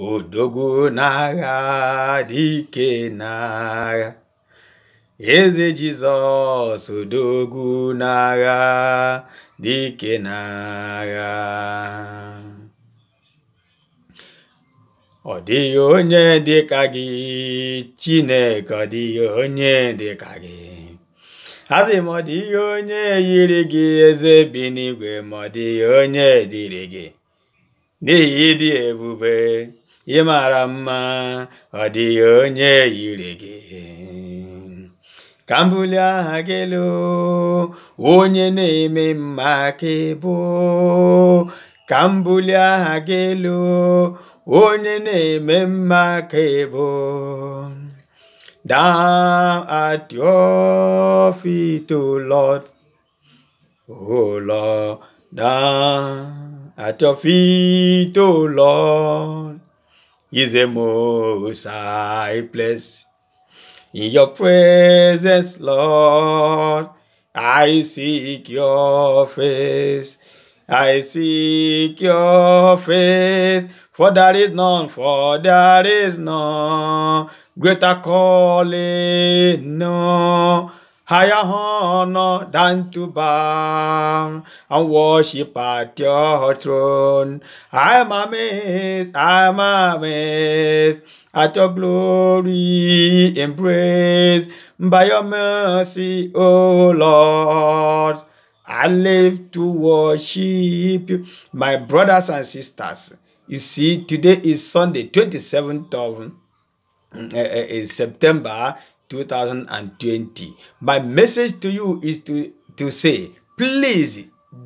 Odogwu n'agha dị ike n'agha. Eze Jizọs odogwu n'agha dị ike n'agha. Ọ dịghị onye dị ka gị Chineke ọ dịghị onye dị ka gị. Asị m ọ dịghị onye yiri gị eze bi n'igwe ma ọ dịghị onye dịrị gị n'ihi ịdị ebube. ị mara mma ọ dịghị onye yiri gị ka m bulie aha gị elu onye na-eme mma ka ị bụ ka m bulie aha gị elu onye na-eme mma ka ị bụ Down at your feet, O oh Lord. O oh Lord, down at your is a most high place. In your presence, Lord, I seek your face. I seek your face, for there is none, for there is none greater calling, no higher honor than to bow and worship at your throne. I'm amazed, I'm amazed at your glory embrace by your mercy, O Lord. I live to worship you, my brothers and sisters. You see, today is Sunday, 27th of uh, uh, September 2020. My message to you is to, to say, please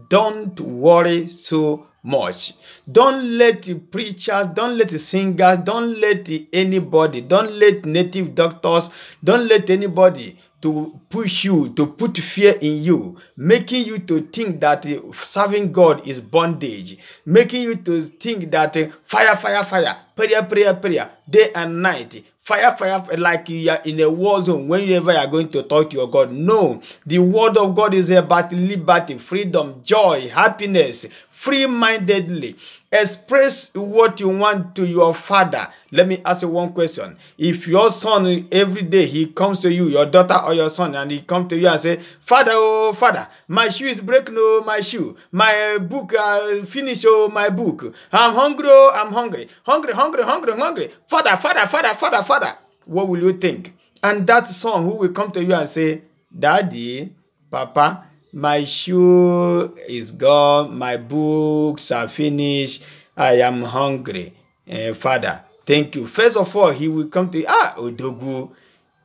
don't worry so much. Don't let the preachers, don't let the singers, don't let anybody, don't let native doctors, don't let anybody to push you, to put fear in you, making you to think that serving God is bondage, making you to think that fire, fire, fire, prayer, prayer, prayer, day and night, fire fire like you are in a war zone whenever you are going to talk to your god no the word of god is about liberty freedom joy happiness free-mindedly express what you want to your father. Let me ask you one question. If your son every day he comes to you, your daughter or your son, and he comes to you and say, Father, oh father, my shoe is breaking, oh my shoe, my uh, book uh, finish, oh my book. I'm hungry, oh I'm hungry, hungry, hungry, hungry, hungry. Father, father, father, father, father. What will you think? And that son who will come to you and say, Daddy, Papa, My shoe is gone. My books are finished. I am hungry. Uh, father, thank you. First of all, he will come to, ah, Odogu,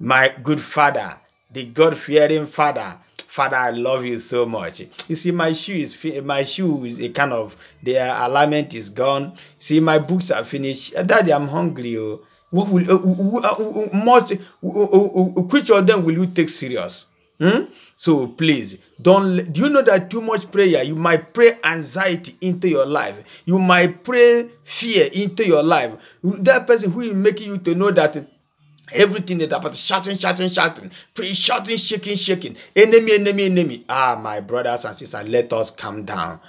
my good father, the God-fearing father. Father, I love you so much. You see, my shoe is my shoe is a kind of their alignment is gone. See, my books are finished. Eh, Daddy, I'm hungry. Oh. What will uh, uh, uh, uh, much? Uh, uh, uh, uh, which of them will you take serious? Hmm? So please don't do you know that too much prayer you might pray anxiety into your life. You might pray fear into your life. That person who is making you to know that everything is about shouting, shouting, shouting, pre shouting, shaking, shaking, enemy, enemy, enemy. Ah, my brothers and sisters, let us calm down.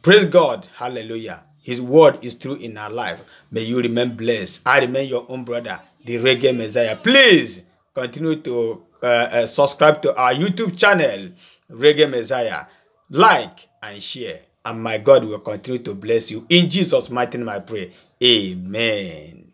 Praise God. Hallelujah. His word is true in our life. May you remain blessed. I remain your own brother, the reggae messiah. Please continue to uh, uh, subscribe to our YouTube channel, Reggae Messiah. Like and share. And my God will continue to bless you. In Jesus' mighty name I pray. Amen.